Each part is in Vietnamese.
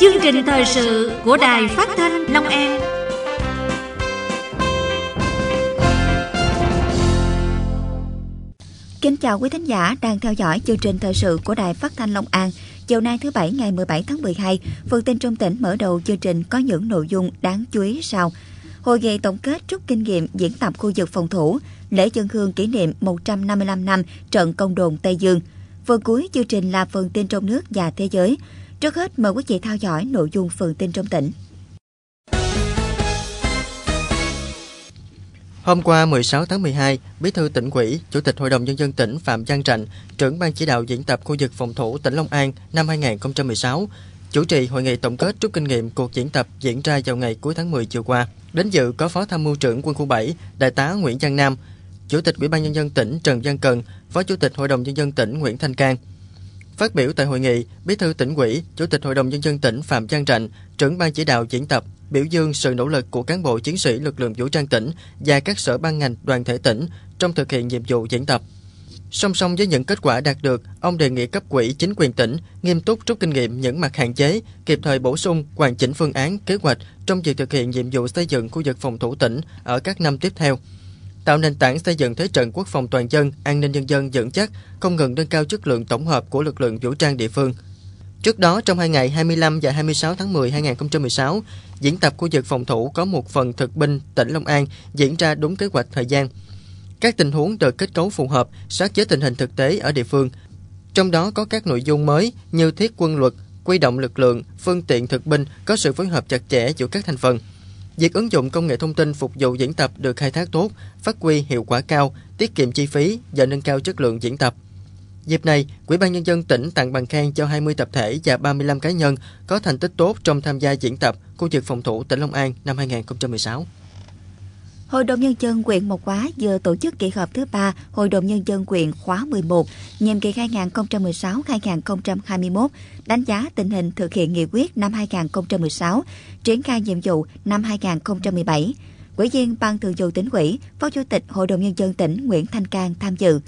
chương trình thời sự của đài phát thanh long an kính chào quý thính giả đang theo dõi chương trình thời sự của đài phát thanh long an chiều nay thứ bảy ngày 17 tháng 12 phần tin trong tỉnh mở đầu chương trình có những nội dung đáng chú ý sau hội nghị tổng kết rút kinh nghiệm diễn tập khu vực phòng thủ lễ dân hương kỷ niệm 155 năm trận công đồn tây dương Phần cuối chương trình là phần tin trong nước và thế giới. Trước hết mời quý vị theo dõi nội dung phần tin trong tỉnh. Hôm qua 16 tháng 12, Bí thư tỉnh ủy, Chủ tịch Hội đồng Nhân dân tỉnh Phạm văn Trạnh, trưởng ban chỉ đạo diễn tập khu vực phòng thủ tỉnh Long An năm 2016, chủ trì hội nghị tổng kết rút kinh nghiệm cuộc diễn tập diễn ra vào ngày cuối tháng 10 vừa qua. Đến dự có Phó Tham mưu trưởng Quân khu 7, Đại tá Nguyễn văn Nam, Chủ tịch Ủy ban nhân dân tỉnh Trần Văn Cần, Phó Chủ tịch Hội đồng nhân dân tỉnh Nguyễn Thanh Cang, Phát biểu tại hội nghị, Bí thư tỉnh ủy, Chủ tịch Hội đồng nhân dân tỉnh Phạm Giang Trạnh, trưởng ban chỉ đạo diễn tập biểu dương sự nỗ lực của cán bộ chiến sĩ lực lượng vũ trang tỉnh và các sở ban ngành đoàn thể tỉnh trong thực hiện nhiệm vụ diễn tập. Song song với những kết quả đạt được, ông đề nghị cấp quỹ chính quyền tỉnh nghiêm túc rút kinh nghiệm những mặt hạn chế, kịp thời bổ sung, hoàn chỉnh phương án, kế hoạch trong việc thực hiện nhiệm vụ xây dựng khu vực phòng thủ tỉnh ở các năm tiếp theo tạo nền tảng xây dựng thế trận quốc phòng toàn dân, an ninh nhân dân vững chắc, không ngừng nâng cao chất lượng tổng hợp của lực lượng vũ trang địa phương. Trước đó, trong hai ngày 25 và 26 tháng 10 2016, diễn tập khu vực phòng thủ có một phần thực binh tỉnh Long An diễn ra đúng kế hoạch thời gian. Các tình huống được kết cấu phù hợp, sát với tình hình thực tế ở địa phương. Trong đó có các nội dung mới như thiết quân luật, quy động lực lượng, phương tiện thực binh có sự phối hợp chặt chẽ giữa các thành phần – Việc ứng dụng công nghệ thông tin phục vụ diễn tập được khai thác tốt, phát huy hiệu quả cao, tiết kiệm chi phí và nâng cao chất lượng diễn tập. Dịp này, quỹ ban Nhân dân tỉnh tặng bằng khen cho 20 tập thể và 35 cá nhân có thành tích tốt trong tham gia diễn tập khu vực phòng thủ tỉnh Long An năm 2016. Hội đồng Nhân dân quyện Mộc Hóa vừa tổ chức kỳ họp thứ ba Hội đồng Nhân dân quyện khóa 11, nhiệm kỳ 2016-2021, đánh giá tình hình thực hiện nghị quyết năm 2016, triển khai nhiệm vụ năm 2017. Quỹ viên Ban Thường vụ tỉnh ủy, Phó Chủ tịch Hội đồng Nhân dân tỉnh Nguyễn Thanh Cang tham dự.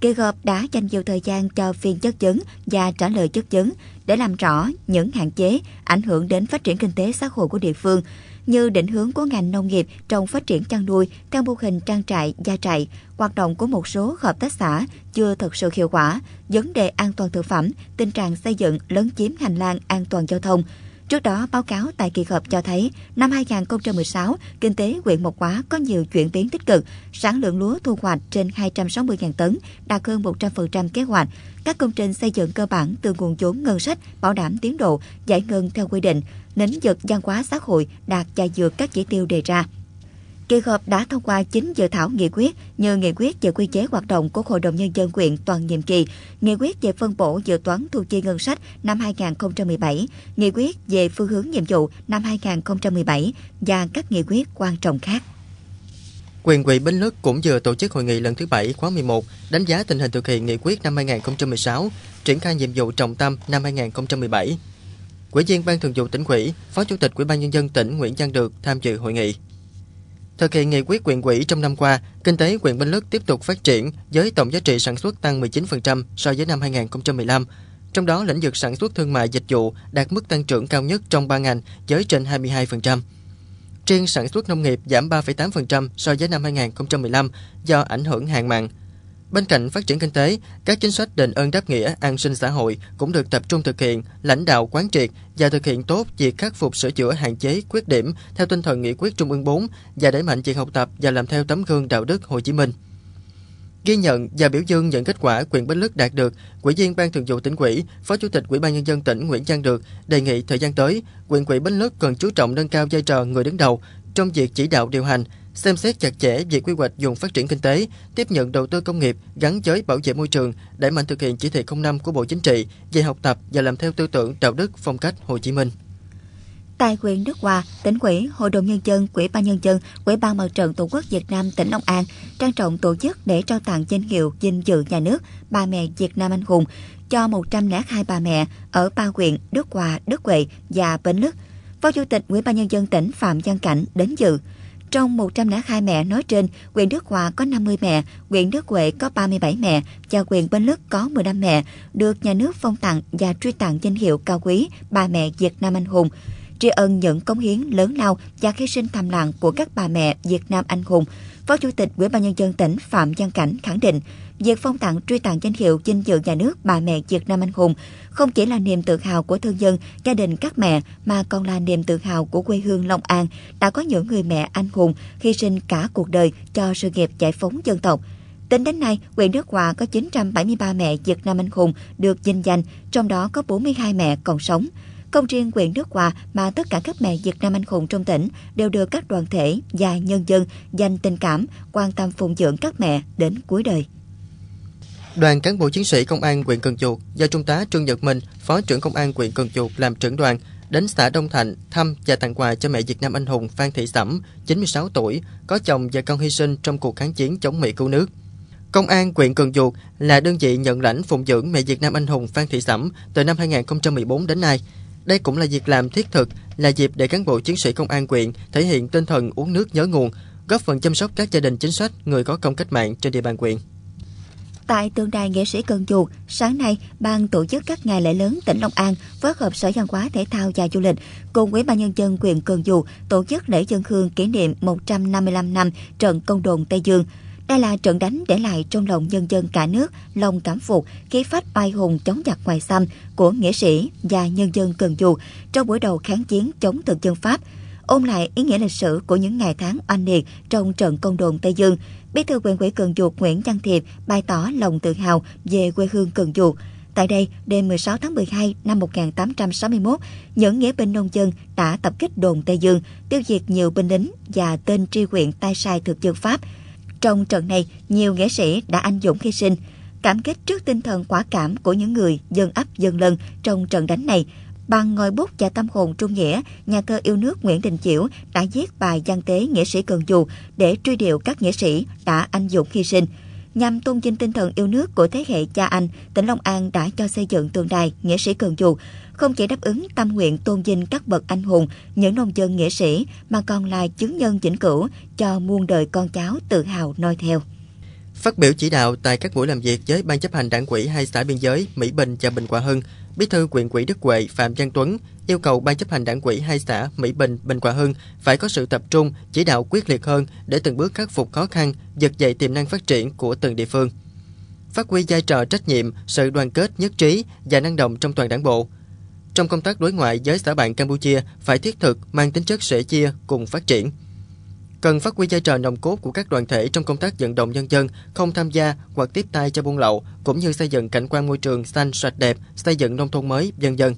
Kỳ họp đã dành nhiều thời gian cho phiên chất vấn và trả lời chất vấn để làm rõ những hạn chế ảnh hưởng đến phát triển kinh tế xã hội của địa phương, như định hướng của ngành nông nghiệp trong phát triển chăn nuôi theo mô hình trang trại, gia trại, hoạt động của một số hợp tác xã chưa thực sự hiệu quả, vấn đề an toàn thực phẩm, tình trạng xây dựng lớn chiếm hành lang an toàn giao thông. Trước đó, báo cáo tại kỳ họp cho thấy, năm 2016, kinh tế huyện Mộc Hóa có nhiều chuyển biến tích cực. Sản lượng lúa thu hoạch trên 260.000 tấn, đạt hơn 100% kế hoạch. Các công trình xây dựng cơ bản từ nguồn vốn ngân sách, bảo đảm tiến độ, giải ngân theo quy định nến vật văn hóa xã hội đạt và vượt các chỉ tiêu đề ra. Kỳ họp đã thông qua 9 dự thảo nghị quyết như nghị quyết về quy chế hoạt động của Hội đồng Nhân dân quyện toàn nhiệm kỳ, nghị quyết về phân bổ dự toán thu chi ngân sách năm 2017, nghị quyết về phương hướng nhiệm vụ năm 2017 và các nghị quyết quan trọng khác. Quyền ủy Bến Lức cũng vừa tổ chức hội nghị lần thứ 7 khóa 11 đánh giá tình hình thực hiện nghị quyết năm 2016, triển khai nhiệm vụ trọng tâm năm 2017. Ủy viên Ban Thường vụ tỉnh ủy, Phó Chủ tịch Ủy ban nhân dân tỉnh Nguyễn Văn Được tham dự hội nghị. Thực hiện nghị quyết quyện ủy trong năm qua, kinh tế huyện Bình Lức tiếp tục phát triển với tổng giá trị sản xuất tăng 19% so với năm 2015. Trong đó, lĩnh vực sản xuất thương mại dịch vụ đạt mức tăng trưởng cao nhất trong 3 ngành với trên 22%. Riêng sản xuất nông nghiệp giảm 3,8% so với năm 2015 do ảnh hưởng hạn mặn, Bên cạnh phát triển kinh tế, các chính sách đền ơn đáp nghĩa, an sinh xã hội cũng được tập trung thực hiện, lãnh đạo quán triệt và thực hiện tốt việc khắc phục sửa chữa hạn chế, khuyết điểm theo tinh thần nghị quyết Trung ương 4 và đẩy mạnh việc học tập và làm theo tấm gương đạo đức Hồ Chí Minh ghi nhận và biểu dương những kết quả quyền Bến Lức đạt được, quỹ viên Ban Thường vụ tỉnh ủy, Phó Chủ tịch Ủy ban nhân dân tỉnh Nguyễn Văn Được đề nghị thời gian tới, quyền ủy Bến Lức cần chú trọng nâng cao vai trò người đứng đầu trong việc chỉ đạo điều hành, xem xét chặt chẽ việc quy hoạch dùng phát triển kinh tế, tiếp nhận đầu tư công nghiệp gắn với bảo vệ môi trường, đẩy mạnh thực hiện chỉ thị 05 của Bộ Chính trị về học tập và làm theo tư tưởng đạo đức phong cách Hồ Chí Minh. Tại huyện Đức Hòa, tỉnh ủy, Hội đồng Nhân dân, Quỹ ban Nhân dân, Quỹ ban Mặt trận Tổ quốc Việt Nam tỉnh Long An trang trọng tổ chức để trao tặng danh hiệu dinh dự nhà nước bà mẹ Việt Nam anh hùng cho 102 bà mẹ ở ba huyện Đức Hòa, Đức Huệ và Bến Lức. Phó Chủ tịch Ủy ban Nhân dân tỉnh Phạm Văn Cảnh đến dự. Trong 102 mẹ nói trên, quyền Đức Hòa có 50 mẹ, quyền Đức Huệ có 37 mẹ và quyền Bến Lức có 15 mẹ, được nhà nước phong tặng và truy tặng danh hiệu cao quý bà mẹ Việt Nam Anh Hùng tri ân những cống hiến lớn lao và hy sinh thầm lặng của các bà mẹ Việt Nam anh hùng, Phó Chủ tịch Ủy ban nhân dân tỉnh Phạm Văn Cảnh khẳng định, việc phong tặng truy tặng danh hiệu dinh dự nhà nước bà mẹ Việt Nam anh hùng không chỉ là niềm tự hào của thân dân, gia đình các mẹ mà còn là niềm tự hào của quê hương Long An đã có những người mẹ anh hùng hy sinh cả cuộc đời cho sự nghiệp giải phóng dân tộc. Tính đến nay, huyện Đức Hòa có 973 mẹ Việt Nam anh hùng được vinh danh, trong đó có 42 mẹ còn sống. Không riêng huyện nước Hòa mà tất cả các mẹ Việt Nam anh hùng trong tỉnh đều được các đoàn thể và nhân dân dành tình cảm, quan tâm phụng dưỡng các mẹ đến cuối đời. Đoàn cán bộ chiến sĩ công an huyện Cần Chuột do Trung tá Trương Nhật Minh, Phó trưởng công an huyện Cần Chuột làm trưởng đoàn đến xã Đông Thạnh thăm và tặng quà cho mẹ Việt Nam anh hùng Phan Thị Sẩm, 96 tuổi, có chồng và con hy sinh trong cuộc kháng chiến chống Mỹ cứu nước. Công an huyện Cần Duộc là đơn vị nhận lãnh phụng dưỡng mẹ Việt Nam anh hùng Phan Thị Sẩm từ năm 2014 đến nay. Đây cũng là việc làm thiết thực, là dịp để cán bộ chiến sĩ công an quyện thể hiện tinh thần uống nước nhớ nguồn, góp phần chăm sóc các gia đình chính sách, người có công cách mạng trên địa bàn quyện. Tại tượng đài nghệ sĩ Cần Chuột, sáng nay, ban tổ chức các ngày lễ lớn tỉnh Long An phối hợp Sở Văn hóa Thể thao và Du lịch cùng Ủy ban nhân dân quyền Cần Chuột tổ chức lễ dân hương kỷ niệm 155 năm trận công đồn Tây Dương – đây là trận đánh để lại trong lòng nhân dân cả nước lòng cảm phục, khí phách oai hùng chống giặc ngoài xâm của nghĩa sĩ và nhân dân Cần Dù trong buổi đầu kháng chiến chống thực dân Pháp ôm lại ý nghĩa lịch sử của những ngày tháng oanh liệt trong trận công đồn Tây Dương, Bí thư huyện ủy Cần Duộc Nguyễn Văn Thiệp bày tỏ lòng tự hào về quê hương Cần Duộc. Tại đây, đêm 16 tháng 12 năm 1861, những nghĩa binh nông dân đã tập kích đồn Tây Dương, tiêu diệt nhiều binh lính và tên tri huyện tay sai thực dân Pháp – trong trận này, nhiều nghệ sĩ đã anh dũng hy sinh, cảm kích trước tinh thần quả cảm của những người dân ấp dân lân trong trận đánh này. Bằng ngòi bút và tâm hồn trung nghĩa, nhà thơ yêu nước Nguyễn Đình Chiểu đã viết bài gian tế nghệ sĩ Cần Dù để truy điệu các nghệ sĩ đã anh dũng hy sinh – Nhằm tôn vinh tinh thần yêu nước của thế hệ cha anh, tỉnh Long An đã cho xây dựng tượng đài nghĩa sĩ Cần dù, không chỉ đáp ứng tâm nguyện tôn vinh các bậc anh hùng, những nông dân nghĩa sĩ mà còn là chứng nhân vĩnh cửu cho muôn đời con cháu tự hào noi theo. Phát biểu chỉ đạo tại các buổi làm việc với Ban chấp hành đảng quỹ hai xã biên giới Mỹ Bình và Bình Quả Hưng, Bí thư huyện ủy Đức Huệ Phạm Văn Tuấn yêu cầu ban chấp hành đảng ủy hai xã Mỹ Bình, Bình Hòa Hưng phải có sự tập trung, chỉ đạo quyết liệt hơn để từng bước khắc phục khó khăn, giật dậy tiềm năng phát triển của từng địa phương. Phát huy vai trò trách nhiệm, sự đoàn kết nhất trí và năng động trong toàn đảng bộ. Trong công tác đối ngoại với xã bạn Campuchia phải thiết thực mang tính chất sẻ chia cùng phát triển cần phát huy vai trò nồng cốt của các đoàn thể trong công tác vận động nhân dân không tham gia hoặc tiếp tay cho buôn lậu cũng như xây dựng cảnh quan môi trường xanh sạch đẹp, xây dựng nông thôn mới, dân dân.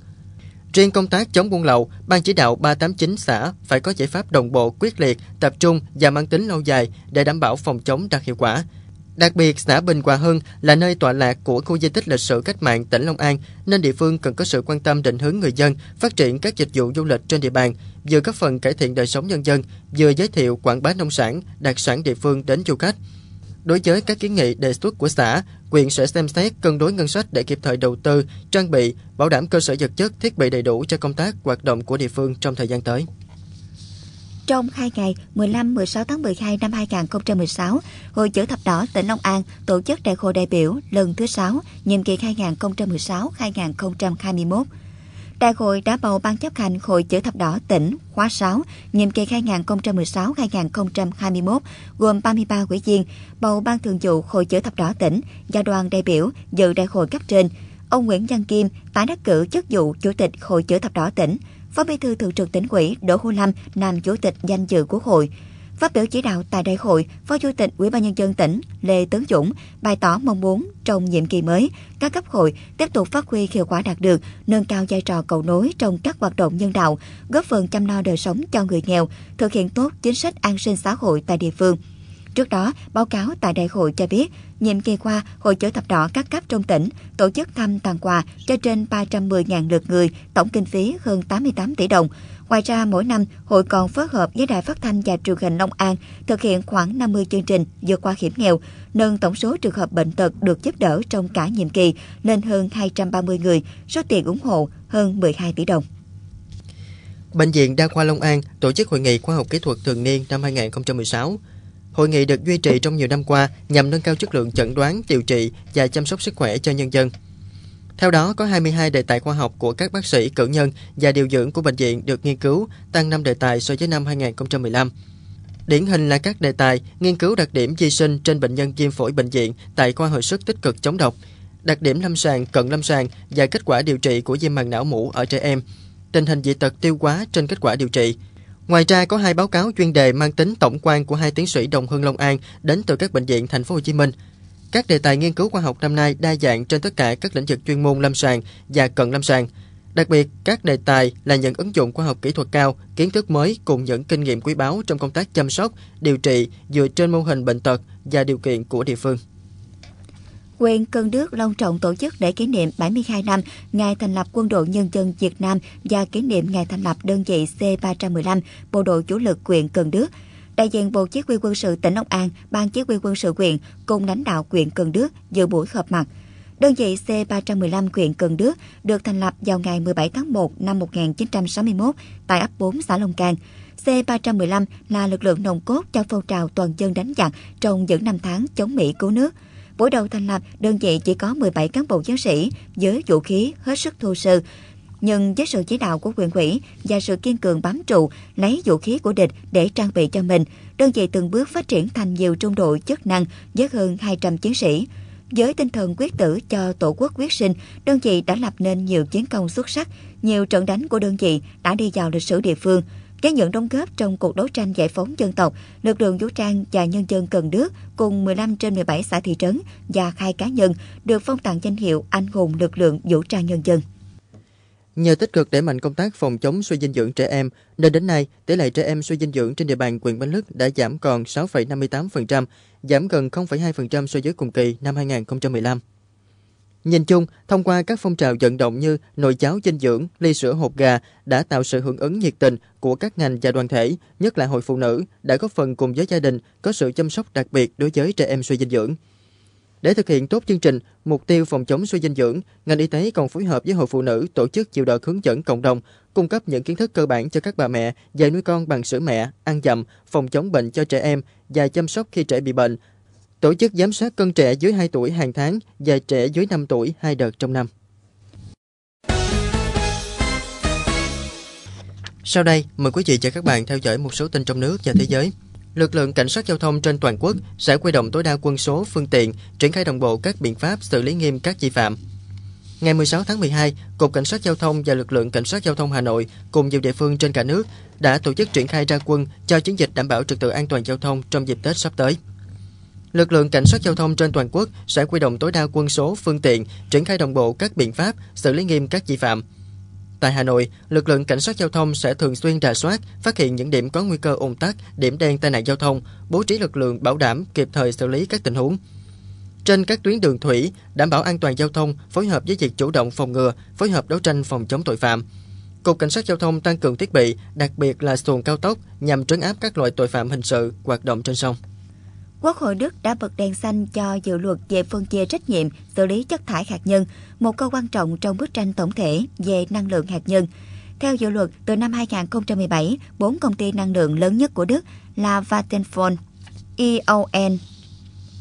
Riêng công tác chống buôn lậu, Ban chỉ đạo 389 xã phải có giải pháp đồng bộ quyết liệt, tập trung và mang tính lâu dài để đảm bảo phòng chống đạt hiệu quả. Đặc biệt, xã Bình Hòa Hưng là nơi tọa lạc của khu di tích lịch sử cách mạng tỉnh Long An, nên địa phương cần có sự quan tâm định hướng người dân, phát triển các dịch vụ du lịch trên địa bàn, vừa góp phần cải thiện đời sống nhân dân, vừa giới thiệu quảng bá nông sản, đặc sản địa phương đến du khách. Đối với các kiến nghị đề xuất của xã, quyện sẽ xem xét cân đối ngân sách để kịp thời đầu tư, trang bị, bảo đảm cơ sở vật chất, thiết bị đầy đủ cho công tác hoạt động của địa phương trong thời gian tới. Trong hai ngày 15-16 tháng 12 năm 2016, Hội chữ thập đỏ tỉnh Long An tổ chức đại hội đại biểu lần thứ 6, nhiệm kỳ 2016-2021. Đại hội đã bầu ban chấp hành Hội chữ thập đỏ tỉnh khóa 6, nhiệm kỳ 2016-2021, gồm 33 ủy viên, bầu ban thường vụ Hội chữ thập đỏ tỉnh và đoàn đại biểu dự đại hội cấp trên. Ông Nguyễn Văn Kim tái đắc cử chức vụ Chủ tịch Hội chữ thập đỏ tỉnh – Phó Bí thư Thường trực Tỉnh ủy Đỗ Hữu Lâm làm chủ tịch danh dự Quốc hội. Phát biểu chỉ đạo tại đại hội, Phó Chủ tịch Ủy ban nhân dân tỉnh Lê Tấn Dũng bày tỏ mong muốn trong nhiệm kỳ mới, các cấp hội tiếp tục phát huy hiệu quả đạt được, nâng cao vai trò cầu nối trong các hoạt động nhân đạo, góp phần chăm lo đời sống cho người nghèo, thực hiện tốt chính sách an sinh xã hội tại địa phương. Trước đó, báo cáo tại đại hội cho biết, nhiệm kỳ qua, Hội chữ thập đỏ các cấp trong tỉnh tổ chức thăm tặng quà cho trên 310.000 lượt người, tổng kinh phí hơn 88 tỷ đồng. Ngoài ra, mỗi năm, hội còn phối hợp với Đài Phát thanh và Truyền hình Long An thực hiện khoảng 50 chương trình vượt qua hiểm nghèo, nâng tổng số trường hợp bệnh tật được giúp đỡ trong cả nhiệm kỳ lên hơn 230 người, số tiền ủng hộ hơn 12 tỷ đồng. Bệnh viện Đa khoa Long An tổ chức hội nghị khoa học kỹ thuật thường niên năm 2016 Hội nghị được duy trì trong nhiều năm qua nhằm nâng cao chất lượng chẩn đoán, điều trị và chăm sóc sức khỏe cho nhân dân. Theo đó, có 22 đề tài khoa học của các bác sĩ, cử nhân và điều dưỡng của bệnh viện được nghiên cứu, tăng 5 đề tài so với năm 2015. Điển hình là các đề tài nghiên cứu đặc điểm di sinh trên bệnh nhân viêm phổi bệnh viện tại khoa hồi sức tích cực chống độc, đặc điểm lâm sàng, cận lâm sàng và kết quả điều trị của viêm màng não mũ ở trẻ em, tình hình dị tật tiêu hóa trên kết quả điều trị, Ngoài ra có hai báo cáo chuyên đề mang tính tổng quan của hai tiến sĩ Đồng Hưng Long An đến từ các bệnh viện thành phố Hồ Chí Minh. Các đề tài nghiên cứu khoa học năm nay đa dạng trên tất cả các lĩnh vực chuyên môn lâm sàng và cận lâm sàng. Đặc biệt, các đề tài là những ứng dụng khoa học kỹ thuật cao, kiến thức mới cùng những kinh nghiệm quý báu trong công tác chăm sóc, điều trị dựa trên mô hình bệnh tật và điều kiện của địa phương. Quyền Cân Đức long trọng tổ chức để kỷ niệm 72 năm ngày thành lập Quân đội Nhân dân Việt Nam và kỷ niệm ngày thành lập đơn vị C315, bộ đội chủ lực quyền Cần Đức. Đại diện Bộ Chỉ huy quân sự tỉnh Long An, Ban Chỉ huy quân sự huyện cùng lãnh đạo huyện Cần Đức dự buổi họp mặt. Đơn vị C315 huyện Cần Đức được thành lập vào ngày 17 tháng 1 năm 1961 tại ấp 4 xã Long Cang. C315 là lực lượng nồng cốt cho phong trào toàn dân đánh giặc trong những năm tháng chống Mỹ cứu nước – Buổi đầu thành lập, đơn vị chỉ có 17 cán bộ chiến sĩ với vũ khí hết sức thô sơ. Nhưng với sự chỉ đạo của quyền ủy và sự kiên cường bám trụ, lấy vũ khí của địch để trang bị cho mình, đơn vị từng bước phát triển thành nhiều trung đội chức năng với hơn 200 chiến sĩ. Với tinh thần quyết tử cho tổ quốc quyết sinh, đơn vị đã lập nên nhiều chiến công xuất sắc, nhiều trận đánh của đơn vị đã đi vào lịch sử địa phương – cái nhận đóng góp trong cuộc đấu tranh giải phóng dân tộc, lực lượng vũ trang và nhân dân Cần Đước cùng 15 trên 17 xã thị trấn và hai cá nhân được phong tặng danh hiệu Anh hùng lực lượng vũ trang nhân dân. Nhờ tích cực đẩy mạnh công tác phòng chống suy dinh dưỡng trẻ em, nên đến nay tỷ lệ trẻ em suy dinh dưỡng trên địa bàn huyện Bến Lức đã giảm còn 6,58%, giảm gần 0,2% so với cùng kỳ năm 2015. Nhìn chung, thông qua các phong trào vận động như nồi cháo dinh dưỡng, ly sữa hộp gà đã tạo sự hưởng ứng nhiệt tình của các ngành và đoàn thể, nhất là hội phụ nữ, đã góp phần cùng với gia đình có sự chăm sóc đặc biệt đối với trẻ em suy dinh dưỡng. Để thực hiện tốt chương trình, mục tiêu phòng chống suy dinh dưỡng, ngành y tế còn phối hợp với hội phụ nữ tổ chức chịu đợt hướng dẫn cộng đồng, cung cấp những kiến thức cơ bản cho các bà mẹ dạy nuôi con bằng sữa mẹ, ăn dặm, phòng chống bệnh cho trẻ em và chăm sóc khi trẻ bị bệnh, tổ chức giám sát cân trẻ dưới 2 tuổi hàng tháng và trẻ dưới 5 tuổi hai đợt trong năm. Sau đây, mời quý vị và các bạn theo dõi một số tin trong nước và thế giới. Lực lượng cảnh sát giao thông trên toàn quốc sẽ quy động tối đa quân số, phương tiện, triển khai đồng bộ các biện pháp xử lý nghiêm các vi phạm. Ngày 16 tháng 12, Cục Cảnh sát Giao thông và lực lượng Cảnh sát Giao thông Hà Nội cùng nhiều địa phương trên cả nước đã tổ chức triển khai ra quân cho chiến dịch đảm bảo trật tự an toàn giao thông trong dịp Tết sắp tới. Lực lượng cảnh sát giao thông trên toàn quốc sẽ quy động tối đa quân số, phương tiện, triển khai đồng bộ các biện pháp, xử lý nghiêm các vi phạm. Tại Hà Nội, lực lượng cảnh sát giao thông sẽ thường xuyên rà soát, phát hiện những điểm có nguy cơ ủng tắc, điểm đen tai nạn giao thông, bố trí lực lượng bảo đảm kịp thời xử lý các tình huống. Trên các tuyến đường thủy, đảm bảo an toàn giao thông, phối hợp với việc chủ động phòng ngừa, phối hợp đấu tranh phòng chống tội phạm. Cục Cảnh sát Giao thông tăng cường thiết bị, đặc biệt là xuồng cao tốc, nhằm trấn áp các loại tội phạm hình sự hoạt động trên sông. Quốc hội Đức đã bật đèn xanh cho dự luật về phân chia trách nhiệm xử lý chất thải hạt nhân, một câu quan trọng trong bức tranh tổng thể về năng lượng hạt nhân. Theo dự luật, từ năm 2017, bốn công ty năng lượng lớn nhất của Đức là Vattenfall, EON,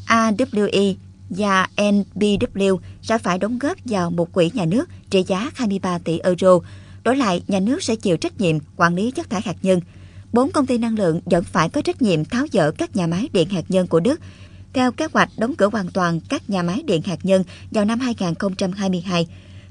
AWE và NBW sẽ phải đóng góp vào một quỹ nhà nước trị giá 23 tỷ euro. Đổi lại, nhà nước sẽ chịu trách nhiệm quản lý chất thải hạt nhân – bốn công ty năng lượng vẫn phải có trách nhiệm tháo dỡ các nhà máy điện hạt nhân của Đức theo kế hoạch đóng cửa hoàn toàn các nhà máy điện hạt nhân vào năm 2022.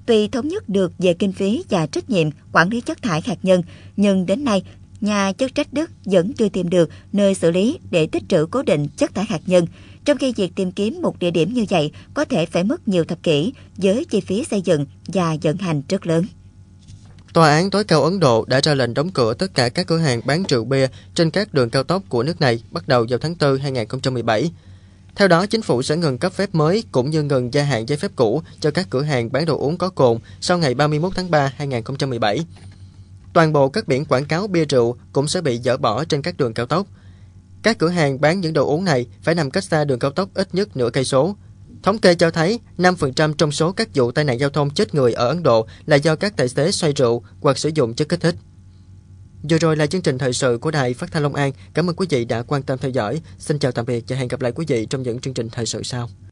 Tuy thống nhất được về kinh phí và trách nhiệm quản lý chất thải hạt nhân, nhưng đến nay, nhà chức trách Đức vẫn chưa tìm được nơi xử lý để tích trữ cố định chất thải hạt nhân, trong khi việc tìm kiếm một địa điểm như vậy có thể phải mất nhiều thập kỷ với chi phí xây dựng và vận hành rất lớn. Tòa án tối cao Ấn Độ đã ra lệnh đóng cửa tất cả các cửa hàng bán rượu bia trên các đường cao tốc của nước này bắt đầu vào tháng 4 2017. Theo đó, chính phủ sẽ ngừng cấp phép mới cũng như ngừng gia hạn giấy phép cũ cho các cửa hàng bán đồ uống có cồn sau ngày 31 tháng 3 2017. Toàn bộ các biển quảng cáo bia rượu cũng sẽ bị dỡ bỏ trên các đường cao tốc. Các cửa hàng bán những đồ uống này phải nằm cách xa đường cao tốc ít nhất nửa cây số. Thống kê cho thấy 5% trong số các vụ tai nạn giao thông chết người ở Ấn Độ là do các tài xế say rượu hoặc sử dụng chất kích thích. Vừa rồi là chương trình thời sự của Đài Phát thanh Long An. Cảm ơn quý vị đã quan tâm theo dõi. Xin chào tạm biệt và hẹn gặp lại quý vị trong những chương trình thời sự sau.